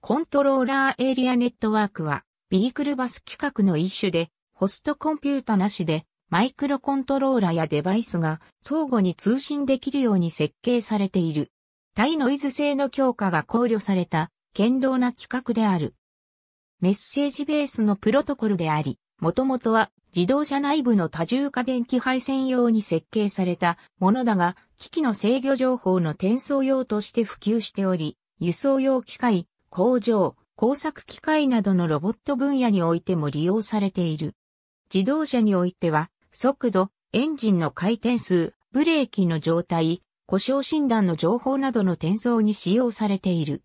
コントローラーエリアネットワークは、ビークルバス規格の一種で、ホストコンピュータなしで、マイクロコントローラーやデバイスが相互に通信できるように設計されている。対ノイズ性の強化が考慮された、堅牢な規格である。メッセージベースのプロトコルであり、もともとは自動車内部の多重化電気配線用に設計されたものだが、機器の制御情報の転送用として普及しており、輸送用機械、工場、工作機械などのロボット分野においても利用されている。自動車においては、速度、エンジンの回転数、ブレーキの状態、故障診断の情報などの転送に使用されている。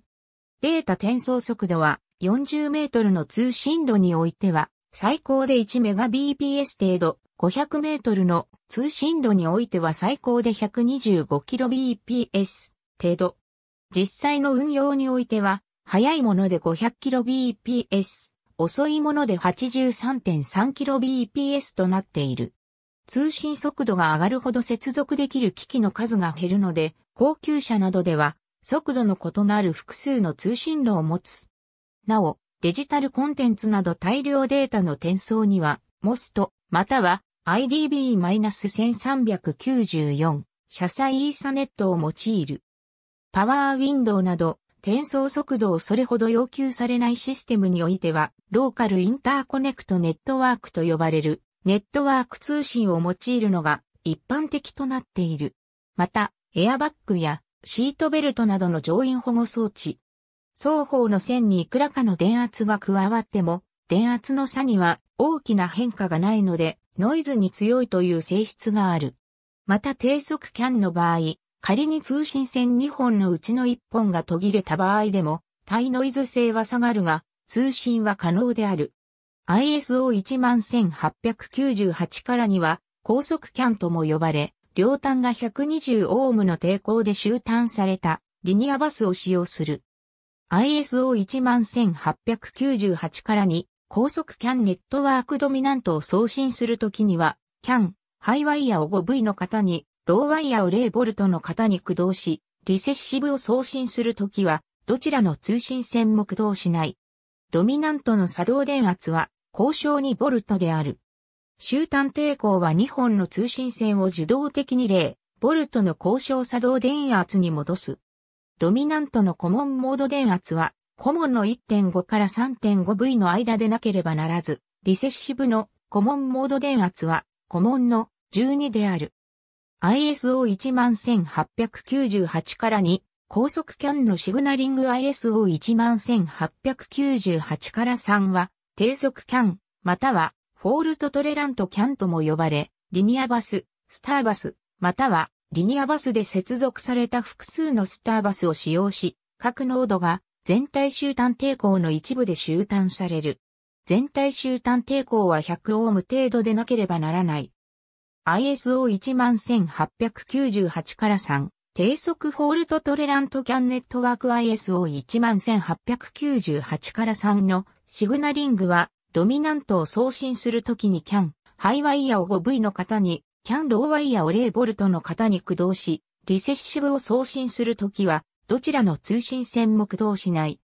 データ転送速度は40メートルの通信度においては最高で1メガ BPS 程度、500メートルの通信度においては最高で125キロ BPS 程度。実際の運用においては早いもので 500kbps、遅いもので 83.3kbps となっている。通信速度が上がるほど接続できる機器の数が減るので、高級車などでは、速度の異なる複数の通信路を持つ。なお、デジタルコンテンツなど大量データの転送には、MOST、または IDB-1394、車載イーサネットを用いる。パワーウィンドウなど、転送速度をそれほど要求されないシステムにおいては、ローカルインターコネクトネットワークと呼ばれるネットワーク通信を用いるのが一般的となっている。また、エアバッグやシートベルトなどの乗員保護装置。双方の線にいくらかの電圧が加わっても、電圧の差には大きな変化がないので、ノイズに強いという性質がある。また低速キャンの場合、仮に通信線2本のうちの1本が途切れた場合でも、対ノイズ性は下がるが、通信は可能である。ISO11898 からには、高速キャンとも呼ばれ、両端が120オームの抵抗で終端されたリニアバスを使用する。ISO11898 からに高速 CAN ネットワークドミナントを送信するときには CAN ハイワイヤを 5V の方にローワイヤを0トの型に駆動し、リセッシブを送信するときは、どちらの通信線も駆動しない。ドミナントの作動電圧は、交渉2トである。終端抵抗は2本の通信線を自動的に0トの交渉作動電圧に戻す。ドミナントのコモンモード電圧は、コモンの1.5から 3.5V の間でなければならず、リセッシブのコモンモード電圧は、コモンの12である。ISO11898 から2、高速キャンのシグナリング ISO11898 から3は、低速キャン、または、フォールトトレラントキャンとも呼ばれ、リニアバス、スターバス、または、リニアバスで接続された複数のスターバスを使用し、各ノードが全体終端抵抗の一部で終端される。全体終端抵抗は100オーム程度でなければならない。ISO11898 から3、低速フォールトトレラントキャンネットワーク ISO11898 から3のシグナリングはドミナントを送信するときにキャン、ハイワイヤを 5V の方に、キャンローワイヤを 0V の方に駆動し、リセッシブを送信するときは、どちらの通信線も駆動しない。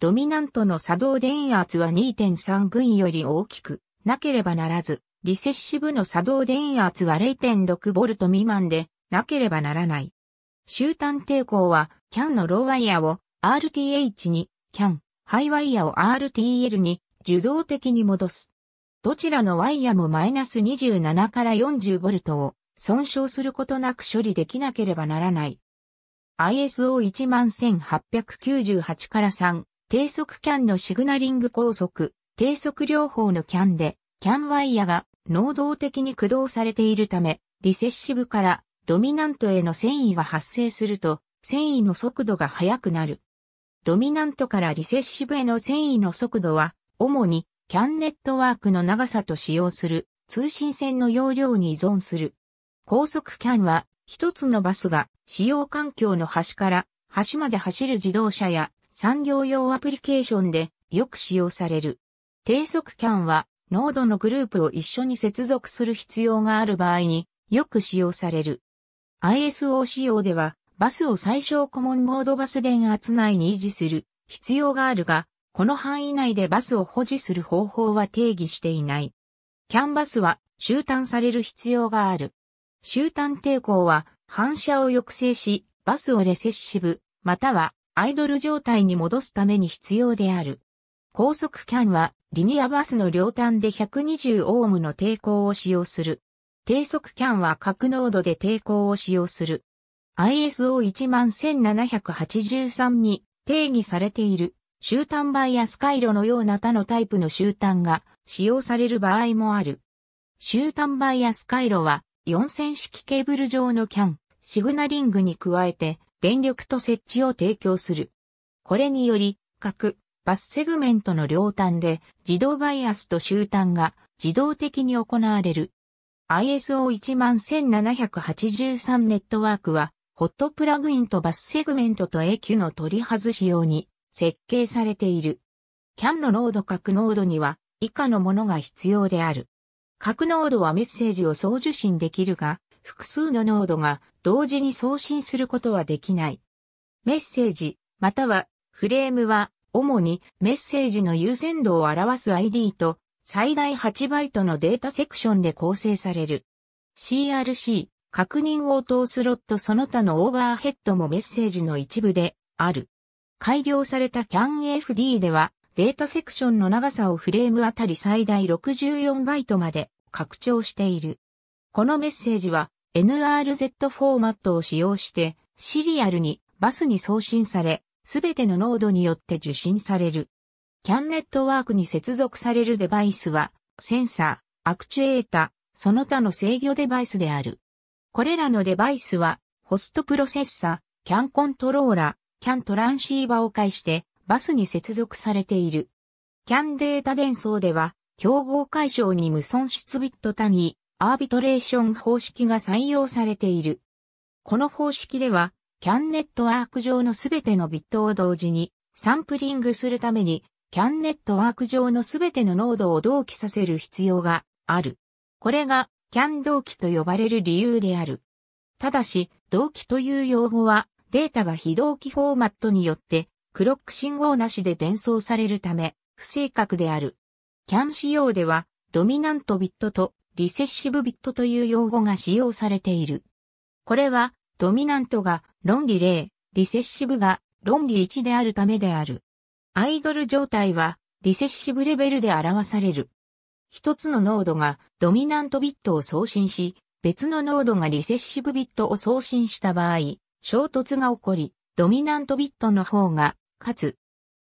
ドミナントの作動電圧は 2.3V より大きくなければならず、リセッシブの作動電圧は 0.6V 未満でなければならない。終端抵抗は、CAN のローワイヤーを RTH に、CAN、ハイワイヤーを RTL に受動的に戻す。どちらのワイヤーもマイナス27から 40V を損傷することなく処理できなければならない。ISO11898 から3、低速 CAN のシグナリング高速、低速療法の CAN で、CAN ワイヤが能動的に駆動されているため、リセッシブからドミナントへの繊維が発生すると、繊維の速度が速くなる。ドミナントからリセッシブへの繊維の速度は、主に CAN ネットワークの長さと使用する通信線の容量に依存する。高速 CAN は、一つのバスが使用環境の端から端まで走る自動車や産業用アプリケーションでよく使用される。低速 CAN はノードのグループを一緒に接続する必要がある場合によく使用される。ISO 仕様では、バスを最小コモンモードバス電圧内に維持する必要があるが、この範囲内でバスを保持する方法は定義していない。キャンバスは終端される必要がある。終端抵抗は反射を抑制し、バスをレセッシブ、またはアイドル状態に戻すために必要である。高速 CAN はリニアバスの両端で120オームの抵抗を使用する。低速キャンは格濃度で抵抗を使用する。ISO11783 に定義されている終端バイアス回路のような他のタイプの終端が使用される場合もある。終端バイアス回路は4線式ケーブル上のキャン、シグナリングに加えて電力と設置を提供する。これにより、各バスセグメントの両端で自動バイアスと終端が自動的に行われる。ISO11783 ネットワークは、ホットプラグインとバスセグメントと AQ の取り外し用に設計されている。CAN のノード各ノードには以下のものが必要である。各ノードはメッセージを送受信できるが、複数のノードが同時に送信することはできない。メッセージ、またはフレームは主にメッセージの優先度を表す ID と最大8バイトのデータセクションで構成される。CRC、確認応答スロットその他のオーバーヘッドもメッセージの一部である。改良された CANFD ではデータセクションの長さをフレームあたり最大64バイトまで拡張している。このメッセージは NRZ フォーマットを使用してシリアルにバスに送信されすべてのノードによって受信される。CAN ネットワークに接続されるデバイスは、センサー、アクチュエータ、その他の制御デバイスである。これらのデバイスは、ホストプロセッサ、CAN コントローラ、CAN トランシーバを介して、バスに接続されている。CAN データ伝送では、競合解消に無損失ビット単位、アービトレーション方式が採用されている。この方式では、キャンネットワーク上のすべてのビットを同時にサンプリングするために、キャンネットワーク上のすべてのノードを同期させる必要がある。これが、キャン同期と呼ばれる理由である。ただし、同期という用語は、データが非同期フォーマットによって、クロック信号なしで伝送されるため、不正確である。キャン仕様では、ドミナントビットとリセッシブビットという用語が使用されている。これは、ドミナントが論理0、リセッシブが論理1であるためである。アイドル状態はリセッシブレベルで表される。一つのノードがドミナントビットを送信し、別のノードがリセッシブビットを送信した場合、衝突が起こり、ドミナントビットの方が勝つ。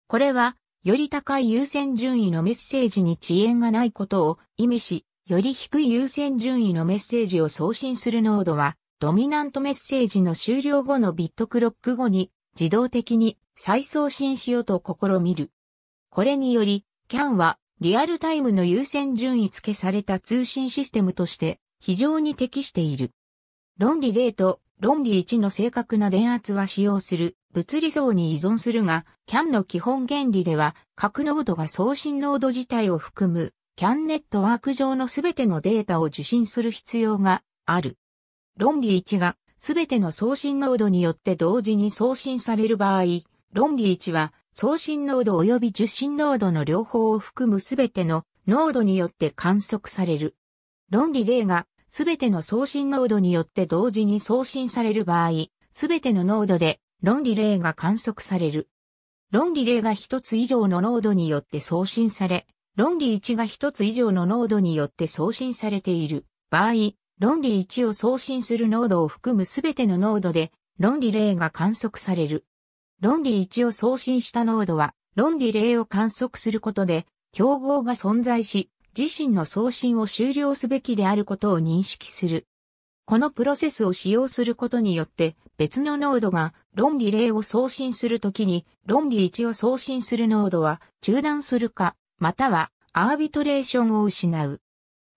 これは、より高い優先順位のメッセージに遅延がないことを意味し、より低い優先順位のメッセージを送信するノードは、ドミナントメッセージの終了後のビットクロック後に自動的に再送信しようと試みる。これにより、CAN はリアルタイムの優先順位付けされた通信システムとして非常に適している。論理0と論理1の正確な電圧は使用する物理層に依存するが、CAN の基本原理では核ノードが送信ノード自体を含む CAN ネットワーク上のすべてのデータを受信する必要がある。論理1がすべての送信ノードによって同時に送信される場合、論理1は送信ノード及び受信ノードの両方を含むすべてのノードによって観測される。論理0がすべての送信ノードによって同時に送信される場合、すべてのノードで論理0が観測される。論理0が一つ以上のノードによって送信され、論理1が一つ以上のノードによって送信されている場合、論理1を送信するノードを含むすべてのノードで、論理0が観測される。論理1を送信したノードは、論理0を観測することで、競合が存在し、自身の送信を終了すべきであることを認識する。このプロセスを使用することによって、別のノードが論理0を送信するときに、論理1を送信するノードは中断するか、またはアービトレーションを失う。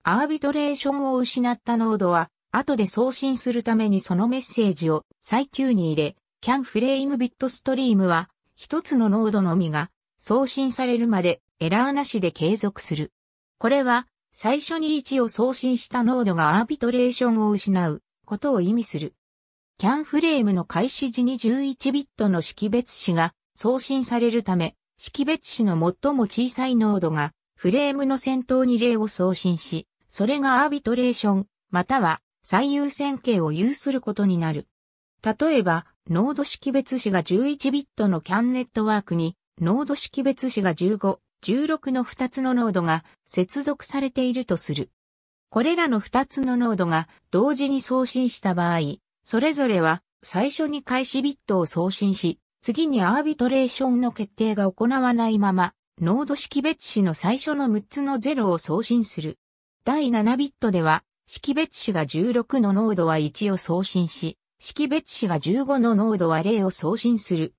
アービトレーションを失ったノードは、後で送信するためにそのメッセージを再急に入れ、CAN フレームビットストリームは、一つのノードのみが送信されるまでエラーなしで継続する。これは、最初に位置を送信したノードがアービトレーションを失うことを意味する。CAN フレームの開始時に11ビットの識別子が送信されるため、識別子の最も小さいノードがフレームの先頭に例を送信し、それがアービトレーション、または最優先形を有することになる。例えば、ノード識別子が11ビットの CAN ネットワークに、ノード識別子が15、16の2つのノードが接続されているとする。これらの2つのノードが同時に送信した場合、それぞれは最初に開始ビットを送信し、次にアービトレーションの決定が行わないままノード識別子の最初の6つの0を送信する。第7ビットでは、識別子が16のノードは1を送信し、識別子が15のノードは0を送信する。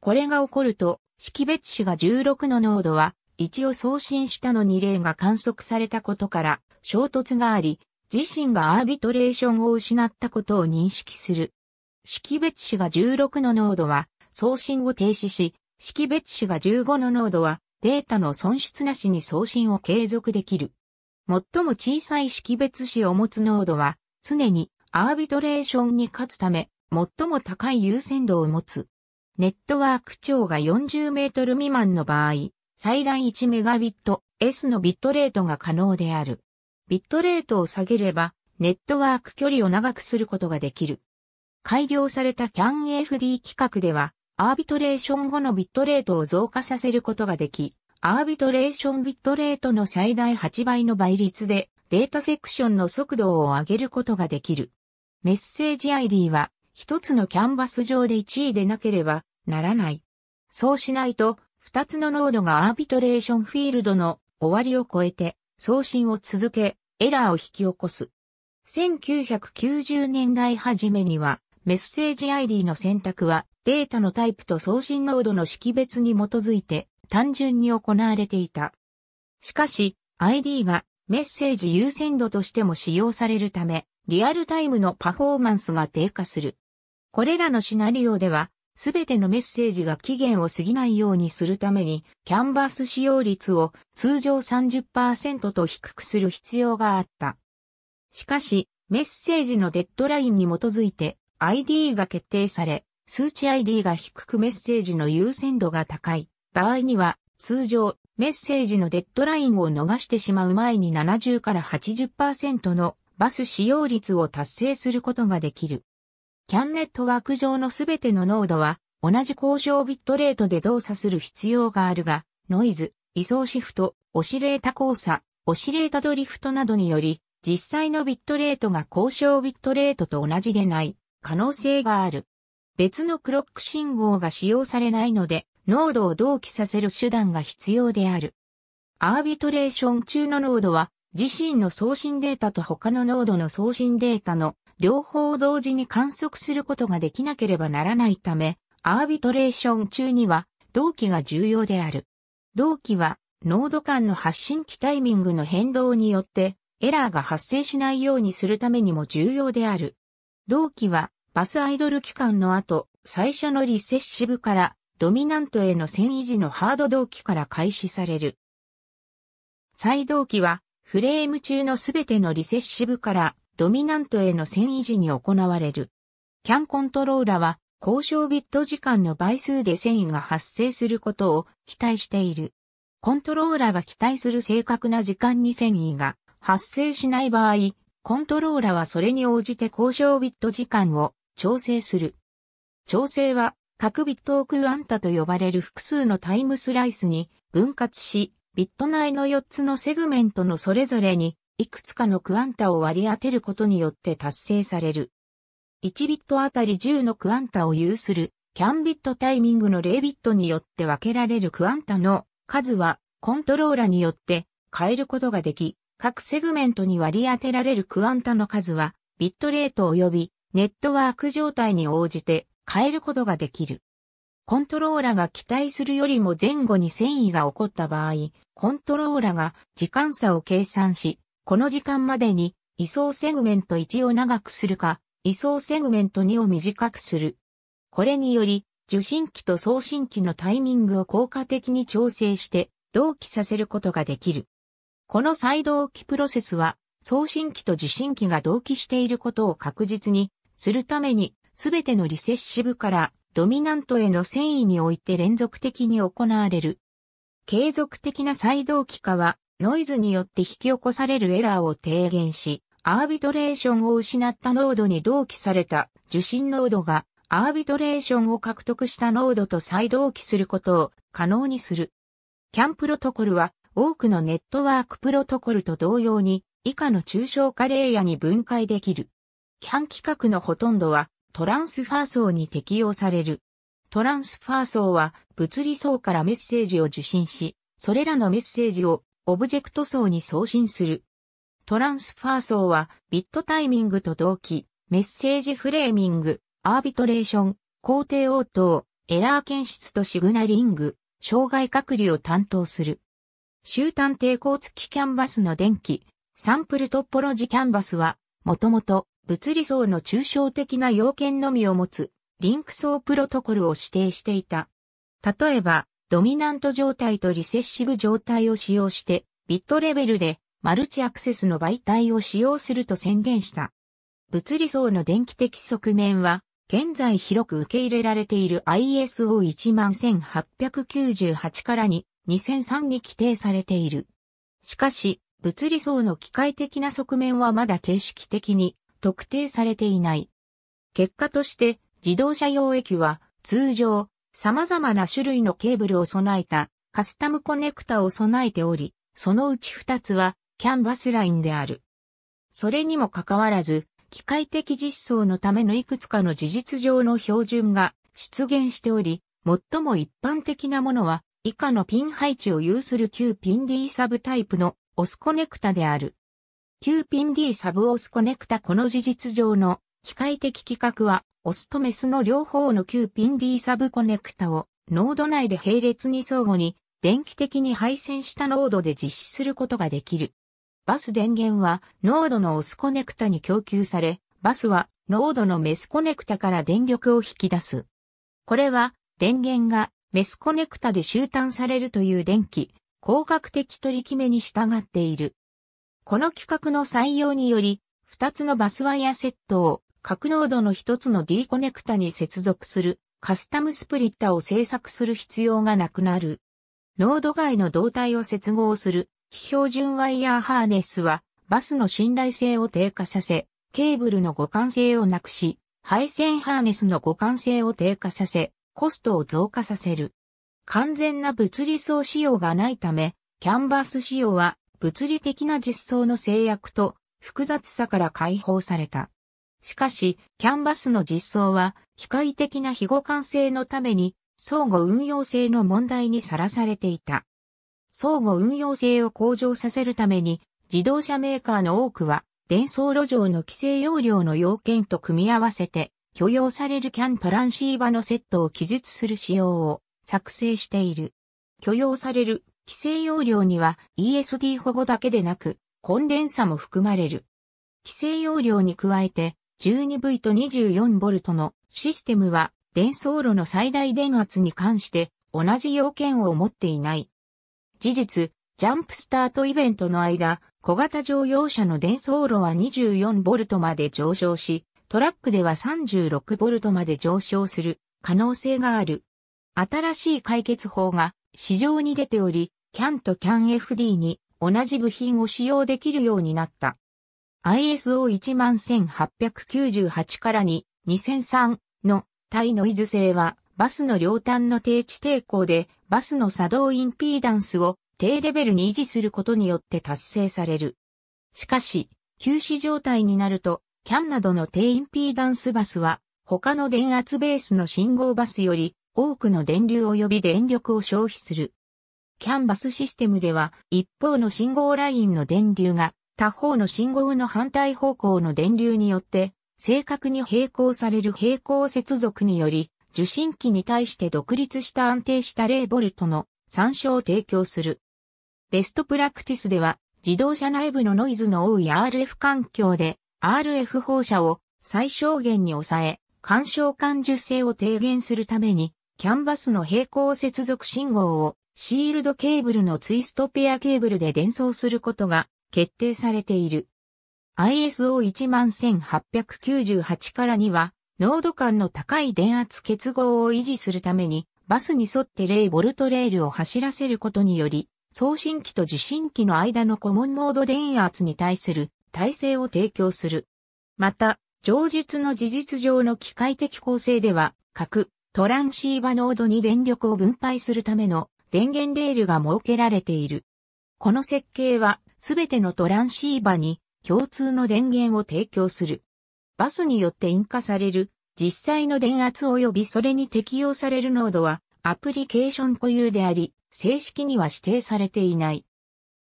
これが起こると、識別子が16のノードは1を送信したのに0が観測されたことから衝突があり、自身がアービトレーションを失ったことを認識する。識別子が16のノードは送信を停止し、識別子が15のノードはデータの損失なしに送信を継続できる。最も小さい識別子を持つノードは、常にアービトレーションに勝つため、最も高い優先度を持つ。ネットワーク長が40メートル未満の場合、最大1メガビット S のビットレートが可能である。ビットレートを下げれば、ネットワーク距離を長くすることができる。改良された CAN-FD 規格では、アービトレーション後のビットレートを増加させることができ、アービトレーションビットレートの最大8倍の倍率でデータセクションの速度を上げることができる。メッセージ ID は一つのキャンバス上で1位でなければならない。そうしないと、二つのノードがアービトレーションフィールドの終わりを超えて送信を続け、エラーを引き起こす。1990年代初めには、メッセージ ID の選択はデータのタイプと送信ノードの識別に基づいて単純に行われていた。しかし、ID がメッセージ優先度としても使用されるため、リアルタイムのパフォーマンスが低下する。これらのシナリオでは、すべてのメッセージが期限を過ぎないようにするために、キャンバス使用率を通常30%と低くする必要があった。しかし、メッセージのデッドラインに基づいて ID が決定され、数値 ID が低くメッセージの優先度が高い場合には、通常、メッセージのデッドラインを逃してしまう前に70から80%のバス使用率を達成することができる。キャンネットワーク上のすべてのノードは同じ交渉ビットレートで動作する必要があるが、ノイズ、位相シフト、オシレータ交差、オシレータドリフトなどにより、実際のビットレートが交渉ビットレートと同じでない可能性がある。別のクロック信号が使用されないので、濃度を同期させる手段が必要である。アービトレーション中の濃度は、自身の送信データと他の濃度の送信データの両方を同時に観測することができなければならないため、アービトレーション中には同期が重要である。同期は濃度間の発信機タイミングの変動によってエラーが発生しないようにするためにも重要である。同期はバスアイドル期間の後、最初のリセッシブからドミナントへの繊維持のハード動機から開始される。再動機はフレーム中のすべてのリセッシブからドミナントへの繊維持に行われる。キャンコントローラは交渉ビット時間の倍数で繊維が発生することを期待している。コントローラが期待する正確な時間に繊維が発生しない場合、コントローラはそれに応じて交渉ビット時間を調整する。調整は、各ビットをクアンタと呼ばれる複数のタイムスライスに分割し、ビット内の4つのセグメントのそれぞれに、いくつかのクアンタを割り当てることによって達成される。1ビットあたり10のクアンタを有する、キャンビットタイミングの0ビットによって分けられるクアンタの数は、コントローラによって変えることができ、各セグメントに割り当てられるクアンタの数は、ビットレート及びネットワーク状態に応じて変えることができる。コントローラが期待するよりも前後に遷移が起こった場合、コントローラが時間差を計算し、この時間までに位相セグメント1を長くするか、位相セグメント2を短くする。これにより、受信機と送信機のタイミングを効果的に調整して同期させることができる。この再同期プロセスは送信機と受信機が同期していることを確実にするために、すべてのリセッシブからドミナントへの遷移において連続的に行われる。継続的な再動期化は、ノイズによって引き起こされるエラーを低減し、アービトレーションを失ったノードに同期された受信ノードが、アービトレーションを獲得したノードと再同期することを可能にする。c a ンプロトコルは、多くのネットワークプロトコルと同様に、以下の抽象化レイヤに分解できる。キャン規格のほとんどはトランスファー層に適用される。トランスファー層は物理層からメッセージを受信し、それらのメッセージをオブジェクト層に送信する。トランスファー層はビットタイミングと同期、メッセージフレーミング、アービトレーション、工程応答、エラー検出とシグナリング、障害隔離を担当する。終端抵抗付きキャンバスの電気、サンプルトッポロジキャンバスは、もともと物理層の抽象的な要件のみを持つリンク層プロトコルを指定していた。例えば、ドミナント状態とリセッシブ状態を使用して、ビットレベルでマルチアクセスの媒体を使用すると宣言した。物理層の電気的側面は、現在広く受け入れられている ISO11898 からに2003に規定されている。しかし、物理層の機械的な側面はまだ形式的に特定されていない。結果として自動車用液は通常様々な種類のケーブルを備えたカスタムコネクタを備えており、そのうち2つはキャンバスラインである。それにもかかわらず、機械的実装のためのいくつかの事実上の標準が出現しており、最も一般的なものは以下のピン配置を有する旧ピン D サブタイプのオスコネクタである。9ピン D サブオスコネクタこの事実上の機械的規格は、オスとメスの両方の9ピン D サブコネクタをノード内で並列に相互に電気的に配線したノードで実施することができる。バス電源はノードのオスコネクタに供給され、バスはノードのメスコネクタから電力を引き出す。これは電源がメスコネクタで終端されるという電気、光学的取り決めに従っている。この規格の採用により、2つのバスワイヤセットを格納度の1つの D コネクタに接続するカスタムスプリッタを製作する必要がなくなる。ノード外の胴体を接合する非標準ワイヤーハーネスはバスの信頼性を低下させ、ケーブルの互換性をなくし、配線ハーネスの互換性を低下させ、コストを増加させる。完全な物理層仕様がないため、キャンバス仕様は物理的な実装の制約と複雑さから解放された。しかし、キャンバスの実装は機械的な非互換性のために相互運用性の問題にさらされていた。相互運用性を向上させるために自動車メーカーの多くは伝送路上の規制要領の要件と組み合わせて許容されるキャントランシーバのセットを記述する仕様を作成している。許容される規制容量には ESD 保護だけでなく、コンデンサも含まれる。規制容量に加えて、12V と 24V のシステムは、伝送炉の最大電圧に関して同じ要件を持っていない。事実、ジャンプスタートイベントの間、小型乗用車の伝送炉は 24V まで上昇し、トラックでは 36V まで上昇する可能性がある。新しい解決法が市場に出ており、CAN と CANFD に同じ部品を使用できるようになった。ISO11898 から2、2003のタイノイズ性はバスの両端の低地抵抗でバスの作動インピーダンスを低レベルに維持することによって達成される。しかし、休止状態になると、CAN などの低インピーダンスバスは他の電圧ベースの信号バスより多くの電流及び電力を消費する。キャンバスシステムでは、一方の信号ラインの電流が、他方の信号の反対方向の電流によって、正確に並行される平行接続により、受信機に対して独立した安定した 0V の参照を提供する。ベストプラクティスでは、自動車内部のノイズの多い RF 環境で、RF 放射を最小限に抑え、干渉感受性を低減するために、キャンバスの平行接続信号をシールドケーブルのツイストペアケーブルで伝送することが決定されている。ISO11898 からには、濃度感の高い電圧結合を維持するために、バスに沿って0ボルトレールを走らせることにより、送信機と受信機の間のコモンモード電圧に対する耐性を提供する。また、上述の事実上の機械的構成では、各トランシーバノードに電力を分配するための電源レールが設けられている。この設計はすべてのトランシーバに共通の電源を提供する。バスによって引火される実際の電圧及びそれに適用されるノードはアプリケーション固有であり、正式には指定されていない。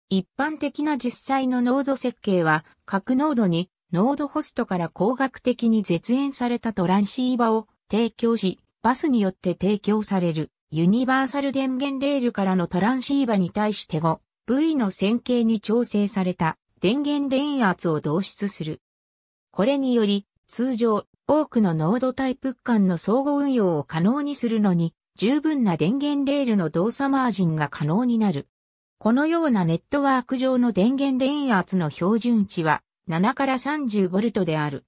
一般的な実際のノード設計は各ノードにノードホストから工学的に絶縁されたトランシーバを提供し、バスによって提供されるユニバーサル電源レールからのトランシーバに対して後、v の線形に調整された電源電圧を導出する。これにより通常多くのノードタイプ間の相互運用を可能にするのに十分な電源レールの動作マージンが可能になる。このようなネットワーク上の電源電圧の標準値は7から 30V である。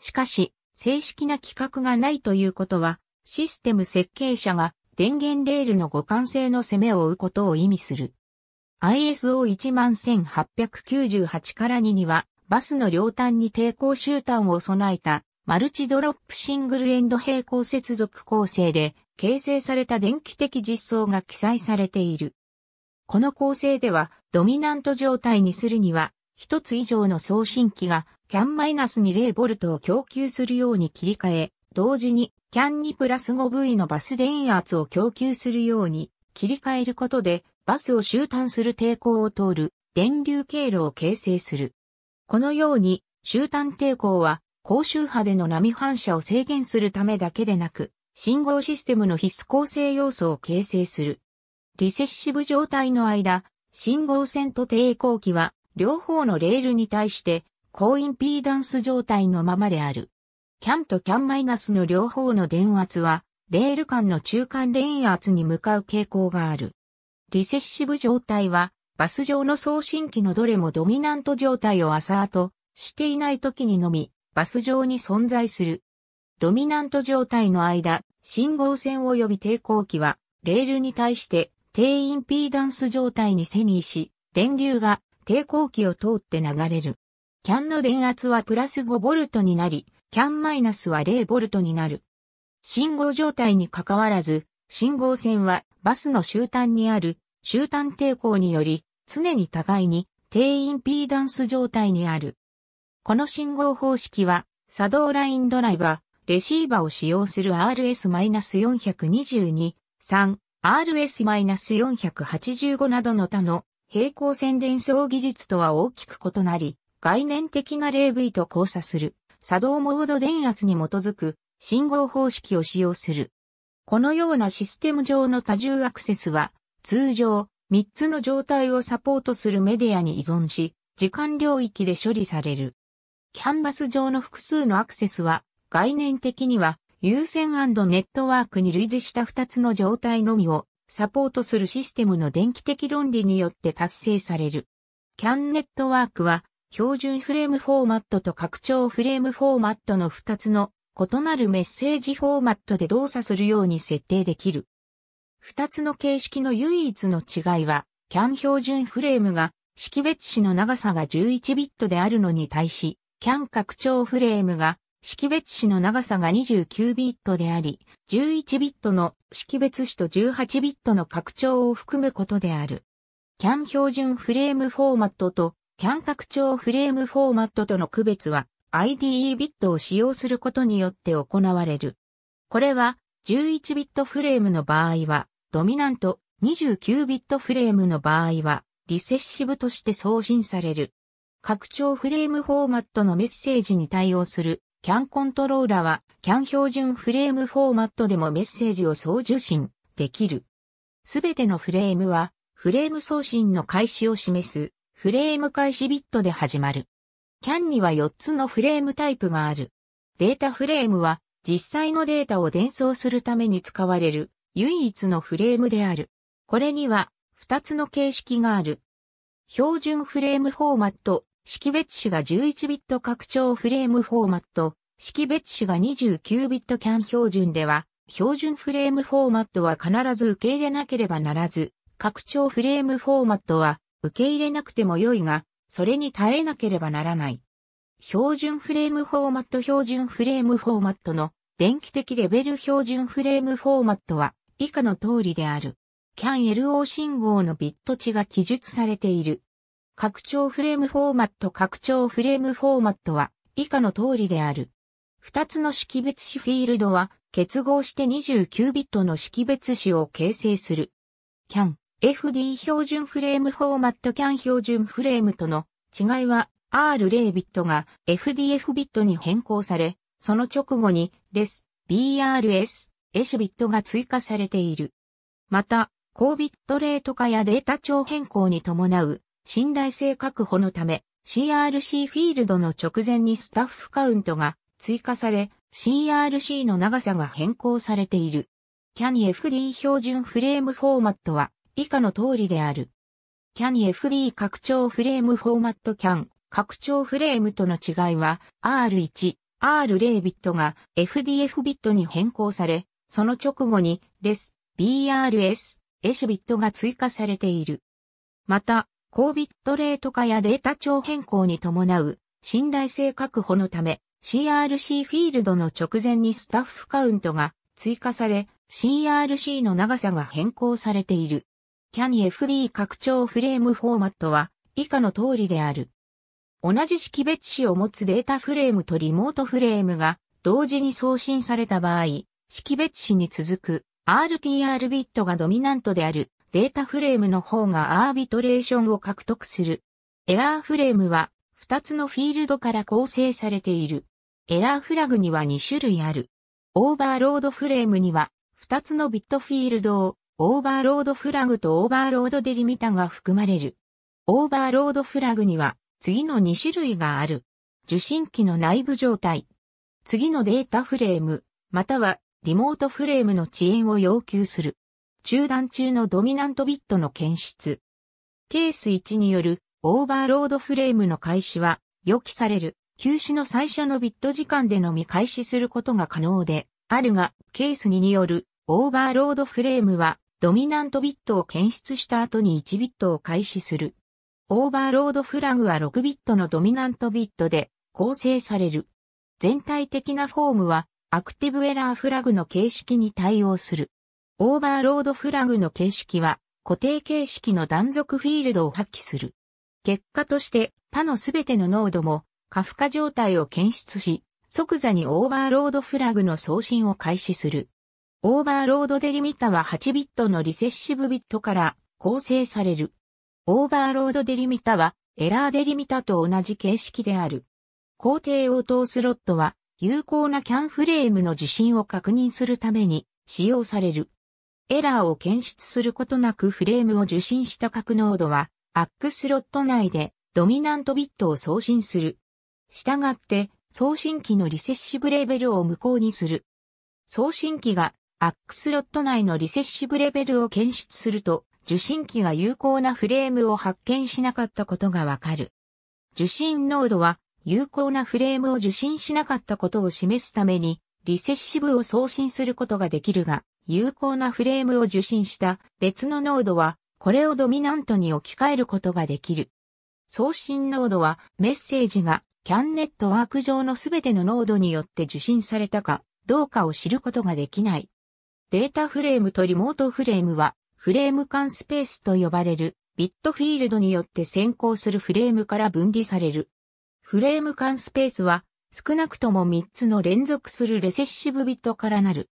しかし、正式な規格がないということは、システム設計者が電源レールの互換性の攻めを追うことを意味する。ISO11898 から2には、バスの両端に抵抗集端を備えたマルチドロップシングルエンド平行接続構成で形成された電気的実装が記載されている。この構成ではドミナント状態にするには一つ以上の送信機が CAN-2 0トを供給するように切り替え、同時にキャンにプラス 5V のバス電圧を供給するように切り替えることでバスを終端する抵抗を通る電流経路を形成する。このように終端抵抗は高周波での波反射を制限するためだけでなく信号システムの必須構成要素を形成する。リセッシブ状態の間、信号線と抵抗器は両方のレールに対して高インピーダンス状態のままである。キャンとキャンマイナスの両方の電圧は、レール間の中間電圧に向かう傾向がある。リセッシブ状態は、バス上の送信機のどれもドミナント状態をアサートしていない時にのみ、バス上に存在する。ドミナント状態の間、信号線及び抵抗器は、レールに対して低インピーダンス状態に背にし、電流が抵抗器を通って流れる。キャンの電圧はプラス 5V になり、キャンマイナスは0ボルトになる。信号状態に関わらず、信号線はバスの終端にある終端抵抗により常に互いに低インピーダンス状態にある。この信号方式は作動ラインドライバー、レシーバを使用する RS-422、3、RS-485 などの他の平行線伝送技術とは大きく異なり、概念的な 0V と交差する。作動モード電圧に基づく信号方式を使用する。このようなシステム上の多重アクセスは、通常、3つの状態をサポートするメディアに依存し、時間領域で処理される。キャンバス上の複数のアクセスは、概念的には、優先ネットワークに類似した2つの状態のみをサポートするシステムの電気的論理によって達成される。CAN ネットワークは標準フレームフォーマットと拡張フレームフォーマットの2つの異なるメッセージフォーマットで動作するように設定できる。2つの形式の唯一の違いは、CAN 標準フレームが識別子の長さが11ビットであるのに対し、CAN 拡張フレームが識別子の長さが29ビットであり、11ビットの識別子と18ビットの拡張を含むことである。CAN 標準フレームフォーマットとン拡張フレームフォーマットとの区別は IDE ビットを使用することによって行われる。これは11ビットフレームの場合はドミナント、29ビットフレームの場合はリセッシブとして送信される。拡張フレームフォーマットのメッセージに対応する CAN コントローラは CAN 標準フレームフォーマットでもメッセージを送受信できる。すべてのフレームはフレーム送信の開始を示すフレーム開始ビットで始まる。CAN には4つのフレームタイプがある。データフレームは実際のデータを伝送するために使われる唯一のフレームである。これには2つの形式がある。標準フレームフォーマット、識別子が11ビット拡張フレームフォーマット、識別子が29ビット CAN 標準では、標準フレームフォーマットは必ず受け入れなければならず、拡張フレームフォーマットは受け入れなくても良いが、それに耐えなければならない。標準フレームフォーマット標準フレームフォーマットの電気的レベル標準フレームフォーマットは以下の通りである。CAN-LO 信号のビット値が記述されている。拡張フレームフォーマット拡張フレームフォーマットは以下の通りである。二つの識別子フィールドは結合して29ビットの識別子を形成する。CAN FD 標準フレームフォーマット CAN 標準フレームとの違いは R0 ビットが FDF ビットに変更され、その直後に RES、BRS、s ビットが追加されている。また、高ビットレート化やデータ帳変更に伴う信頼性確保のため CRC フィールドの直前にスタッフカウントが追加され CRC の長さが変更されている。CAN FD 標準フレームフォーマットは以下の通りである。CAN FD 拡張フレームフォーマット CAN 拡張フレームとの違いは R1、R0 ビットが FDF ビットに変更され、その直後に r e s BRS、s ビットが追加されている。また、高ビットレート化やデータ帳変更に伴う信頼性確保のため CRC フィールドの直前にスタッフカウントが追加され CRC の長さが変更されている。キャニ FD 拡張フレームフォーマットは以下の通りである。同じ識別子を持つデータフレームとリモートフレームが同時に送信された場合、識別子に続く RTR ビットがドミナントであるデータフレームの方がアービトレーションを獲得する。エラーフレームは2つのフィールドから構成されている。エラーフラグには2種類ある。オーバーロードフレームには2つのビットフィールドをオーバーロードフラグとオーバーロードデリミタが含まれる。オーバーロードフラグには次の2種類がある。受信機の内部状態。次のデータフレーム、またはリモートフレームの遅延を要求する。中断中のドミナントビットの検出。ケース1によるオーバーロードフレームの開始は予期される休止の最初のビット時間でのみ開始することが可能であるが、ケース2によるオーバーロードフレームはドミナントビットを検出した後に1ビットを開始する。オーバーロードフラグは6ビットのドミナントビットで構成される。全体的なフォームはアクティブエラーフラグの形式に対応する。オーバーロードフラグの形式は固定形式の断続フィールドを発揮する。結果として他のすべてのノードも過負荷状態を検出し、即座にオーバーロードフラグの送信を開始する。オーバーロードデリミタは8ビットのリセッシブビットから構成される。オーバーロードデリミタはエラーデリミタと同じ形式である。工程応答スロットは有効なキャンフレームの受信を確認するために使用される。エラーを検出することなくフレームを受信した格納度は、アックスロット内でドミナントビットを送信する。したがって、送信機のリセッシブレベルを無効にする。送信機がアックスロット内のリセッシブレベルを検出すると、受信機が有効なフレームを発見しなかったことがわかる。受信濃度は、有効なフレームを受信しなかったことを示すために、リセッシブを送信することができるが、有効なフレームを受信した別の濃度は、これをドミナントに置き換えることができる。送信濃度は、メッセージが、キャンネットワーク上のすべての濃度によって受信されたか、どうかを知ることができない。データフレームとリモートフレームは、フレーム間スペースと呼ばれる、ビットフィールドによって先行するフレームから分離される。フレーム間スペースは、少なくとも3つの連続するレセッシブビットからなる。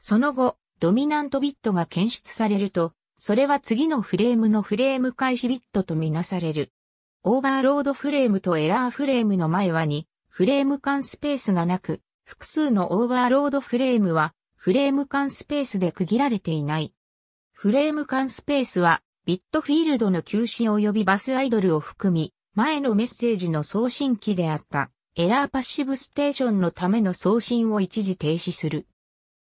その後、ドミナントビットが検出されると、それは次のフレームのフレーム開始ビットとみなされる。オーバーロードフレームとエラーフレームの前はに、フレーム間スペースがなく、複数のオーバーロードフレームは、フレーム間スペースで区切られていない。フレーム間スペースは、ビットフィールドの休止及びバスアイドルを含み、前のメッセージの送信機であったエラーパッシブステーションのための送信を一時停止する。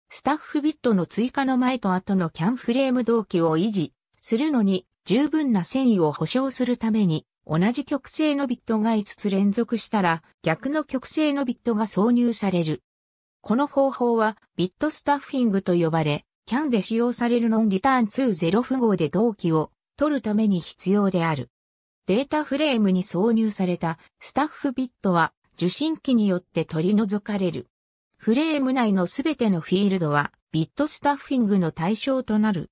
スタッフビットの追加の前と後のキャンフレーム同期を維持するのに十分な繊維を保証するために同じ極性のビットが5つ連続したら逆の極性のビットが挿入される。この方法はビットスタッフィングと呼ばれ、CAN で使用されるノンリターン20符号で同期を取るために必要である。データフレームに挿入されたスタッフビットは受信機によって取り除かれる。フレーム内のすべてのフィールドはビットスタッフィングの対象となる。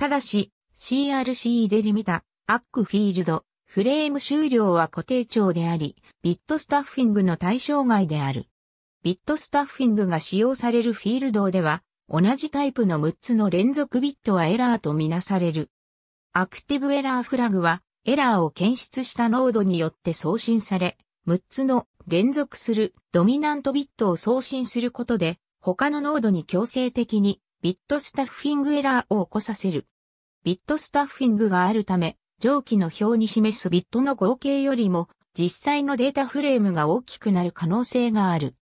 ただし、CRC でリミタ、アックフィールド、フレーム終了は固定値であり、ビットスタッフィングの対象外である。ビットスタッフィングが使用されるフィールドでは、同じタイプの6つの連続ビットはエラーとみなされる。アクティブエラーフラグは、エラーを検出したノードによって送信され、6つの連続するドミナントビットを送信することで、他のノードに強制的にビットスタッフィングエラーを起こさせる。ビットスタッフィングがあるため、上記の表に示すビットの合計よりも、実際のデータフレームが大きくなる可能性がある。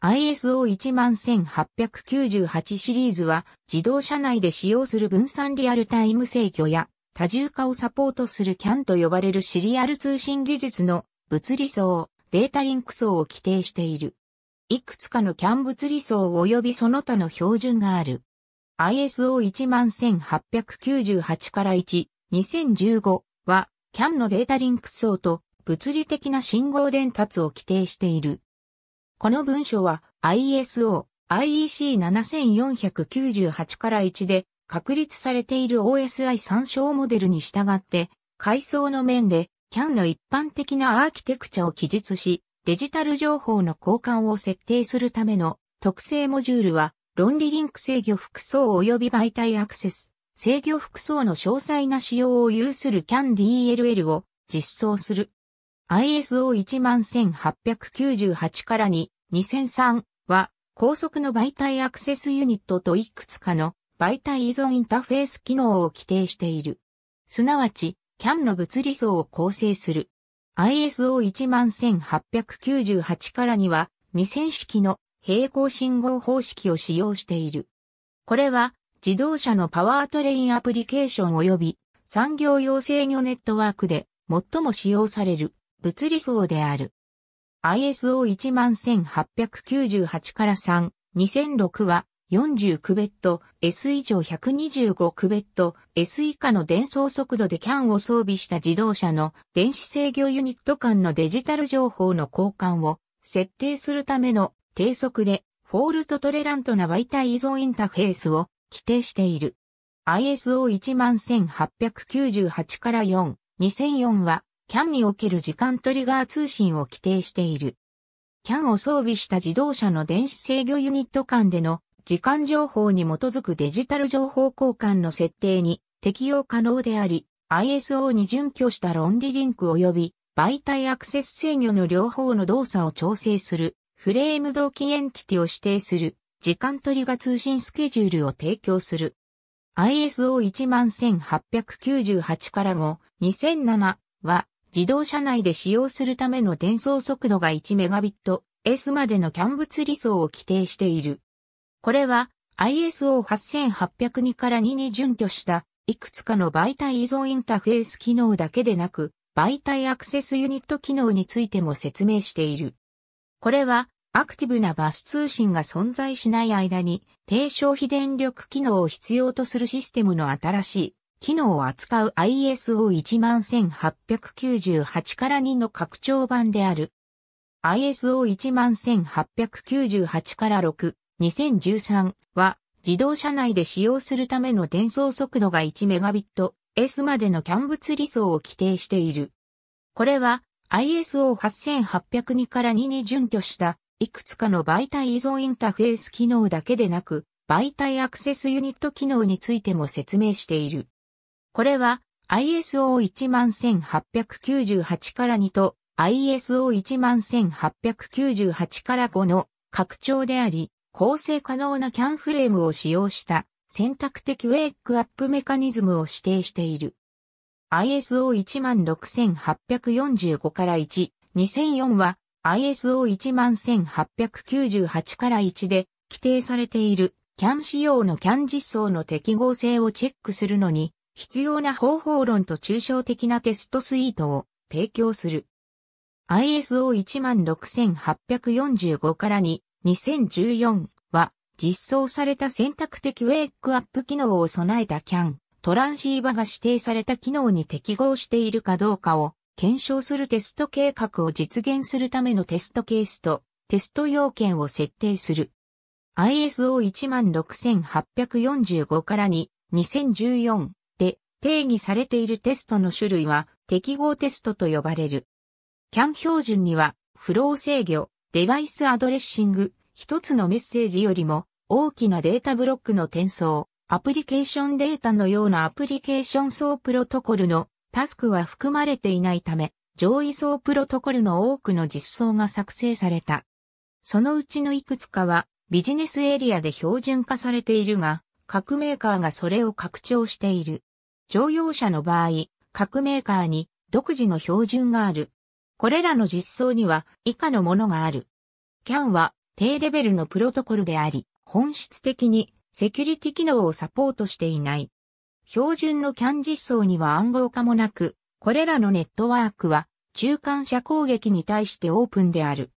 ISO11898 シリーズは自動車内で使用する分散リアルタイム制御や多重化をサポートする CAN と呼ばれるシリアル通信技術の物理層、データリンク層を規定している。いくつかの CAN 物理層及びその他の標準がある。ISO11898 から1、2015は CAN のデータリンク層と物理的な信号伝達を規定している。この文書は ISO、IEC7498 から1で確立されている OSI 参照モデルに従って階層の面で CAN の一般的なアーキテクチャを記述しデジタル情報の交換を設定するための特性モジュールは論理リンク制御複層及び媒体アクセス、制御複層の詳細な仕様を有する CANDLL を実装する。ISO11898 から2、2003は高速の媒体アクセスユニットといくつかの媒体依存インターフェース機能を規定している。すなわち、CAN の物理層を構成する。ISO11898 からには2000式の平行信号方式を使用している。これは自動車のパワートレインアプリケーション及び産業用制御ネットワークで最も使用される。物理層である。ISO11898 から3、2006は40クベット S 以上125クベット S 以下の伝送速度で CAN を装備した自動車の電子制御ユニット間のデジタル情報の交換を設定するための低速でフォールトトレラントな媒体依存インターフェースを規定している。ISO11898 から4、2004は CAN における時間トリガー通信を規定している。CAN を装備した自動車の電子制御ユニット間での時間情報に基づくデジタル情報交換の設定に適用可能であり、ISO に準拠した論理リンク及び媒体アクセス制御の両方の動作を調整するフレーム同期エンティティを指定する時間トリガー通信スケジュールを提供する。ISO11898 から5、2007は自動車内で使用するための転送速度が 1Mbps までのキャン物理想を規定している。これは ISO8802 から2に準拠したいくつかの媒体依存インターフェース機能だけでなく媒体アクセスユニット機能についても説明している。これはアクティブなバス通信が存在しない間に低消費電力機能を必要とするシステムの新しい機能を扱う ISO11898 から2の拡張版である。ISO11898 から6、2013は自動車内で使用するための転送速度が 1Mbps までのキャン物理想を規定している。これは ISO8802 から2に準拠したいくつかの媒体依存インターフェース機能だけでなく、媒体アクセスユニット機能についても説明している。これは ISO11898 から2と ISO11898 から5の拡張であり、構成可能な CAN フレームを使用した選択的ウェイクアップメカニズムを指定している。ISO16845 から1、2004は ISO11898 から1で規定されている CAN 仕様の CAN 実装の適合性をチェックするのに必要な方法論と抽象的なテストスイートを提供する。ISO16845 から2、2014は実装された選択的ウェイクアップ機能を備えた CAN、トランシーバが指定された機能に適合しているかどうかを検証するテスト計画を実現するためのテストケースとテスト要件を設定する。ISO16845 から2、2014定義されているテストの種類は適合テストと呼ばれる。CAN 標準には、フロー制御、デバイスアドレッシング、一つのメッセージよりも大きなデータブロックの転送、アプリケーションデータのようなアプリケーション層プロトコルのタスクは含まれていないため、上位層プロトコルの多くの実装が作成された。そのうちのいくつかはビジネスエリアで標準化されているが、各メーカーがそれを拡張している。乗用車の場合、各メーカーに独自の標準がある。これらの実装には以下のものがある。CAN は低レベルのプロトコルであり、本質的にセキュリティ機能をサポートしていない。標準の CAN 実装には暗号化もなく、これらのネットワークは中間者攻撃に対してオープンである。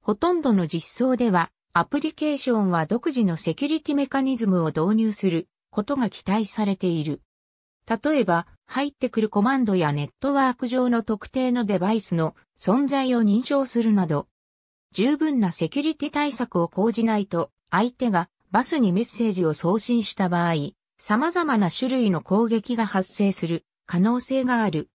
ほとんどの実装では、アプリケーションは独自のセキュリティメカニズムを導入することが期待されている。例えば、入ってくるコマンドやネットワーク上の特定のデバイスの存在を認証するなど、十分なセキュリティ対策を講じないと、相手がバスにメッセージを送信した場合、様々な種類の攻撃が発生する可能性がある。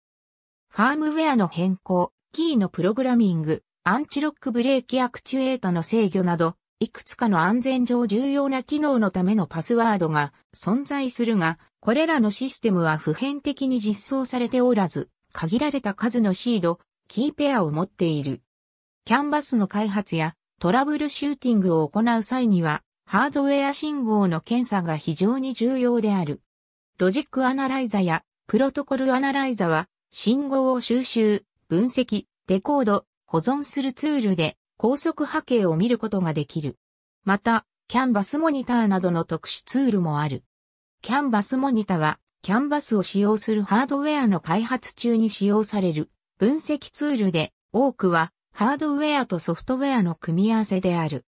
ファームウェアの変更、キーのプログラミング、アンチロックブレーキアクチュエータの制御など、いくつかの安全上重要な機能のためのパスワードが存在するが、これらのシステムは普遍的に実装されておらず、限られた数のシード、キーペアを持っている。キャンバスの開発やトラブルシューティングを行う際には、ハードウェア信号の検査が非常に重要である。ロジックアナライザやプロトコルアナライザは、信号を収集、分析、デコード、保存するツールで高速波形を見ることができる。また、キャンバスモニターなどの特殊ツールもある。キャンバスモニタは、キャンバスを使用するハードウェアの開発中に使用される分析ツールで、多くはハードウェアとソフトウェアの組み合わせである。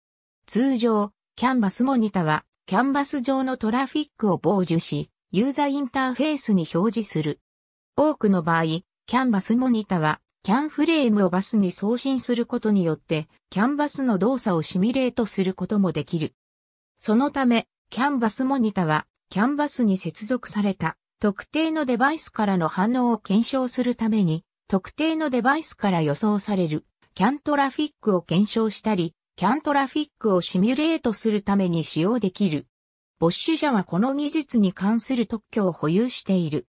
通常、キャンバスモニタは、キャンバス上のトラフィックを傍受し、ユーザーインターフェースに表示する。多くの場合、キャンバスモニタは、キャンフレームをバスに送信することによって、キャンバスの動作をシミュレートすることもできる。そのため、キャンバスモニタは、キャンバスに接続された特定のデバイスからの反応を検証するために、特定のデバイスから予想されるキャントラフィックを検証したり、キャントラフィックをシミュレートするために使用できる。ボッシュ社はこの技術に関する特許を保有している。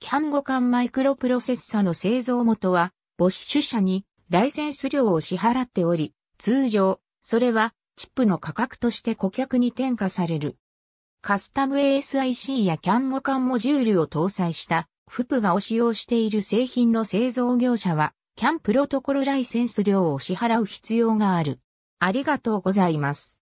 キャン互換マイクロプロセッサの製造元は、ボッシュ社にライセンス料を支払っており、通常、それはチップの価格として顧客に転嫁される。カスタム ASIC や CAN モカンモジュールを搭載したフプがを使用している製品の製造業者は CAN プロトコルライセンス料を支払う必要がある。ありがとうございます。